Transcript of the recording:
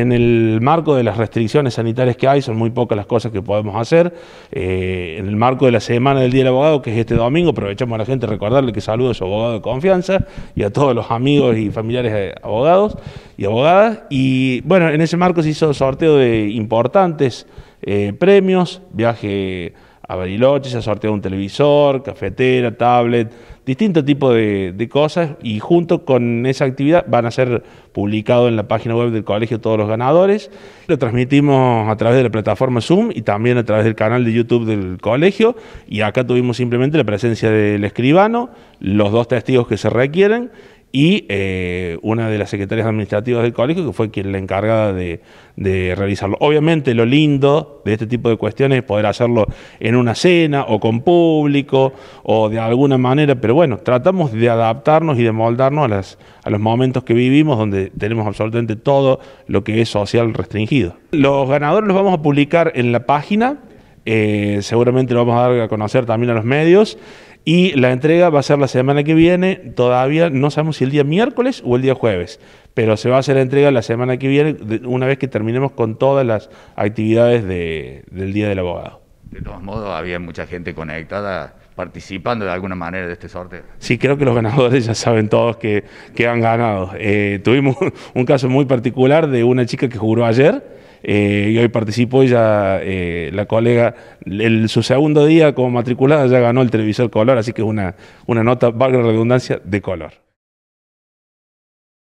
en el marco de las restricciones sanitarias que hay, son muy pocas las cosas que podemos hacer. Eh, en el marco de la Semana del Día del Abogado, que es este domingo, aprovechamos a la gente recordarle que saludo a su abogado de confianza y a todos los amigos y familiares de abogados y abogadas. Y bueno, en ese marco se hizo sorteo de importantes eh, premios, viaje a Bariloche, se ha sorteado un televisor, cafetera, tablet, distinto tipo de, de, cosas y junto con esa actividad van a ser publicados en la página web del colegio todos los ganadores. Lo transmitimos a través de la plataforma Zoom y también a través del canal de YouTube del colegio y acá tuvimos simplemente la presencia del escribano, los dos testigos que se requieren y eh, una de las secretarias administrativas del colegio, que fue quien la encargada de, realizarlo. Obviamente lo lindo de este tipo de cuestiones es poder hacerlo en una cena o con público o de alguna manera, pero bueno, tratamos de adaptarnos y de moldarnos a, a los momentos que vivimos donde tenemos absolutamente todo lo que es social restringido. Los ganadores los vamos a publicar en la página. Eh, seguramente lo vamos a dar a conocer también a los medios. Y la entrega va a ser la semana que viene, todavía no sabemos si el día miércoles o el día jueves, pero se va a hacer la entrega la semana que viene, una vez que terminemos con todas las actividades del Día del Abogado de todos modos había mucha gente conectada participando de alguna manera de este sorteo. Sí, creo que los ganadores ya saben todos que, que han ganado. Eh, tuvimos un caso muy particular de una chica que juró ayer eh, y hoy participó ella, eh, la colega, En su segundo día como matriculada ya ganó el televisor color, así que es una, una nota, valga la redundancia, de color.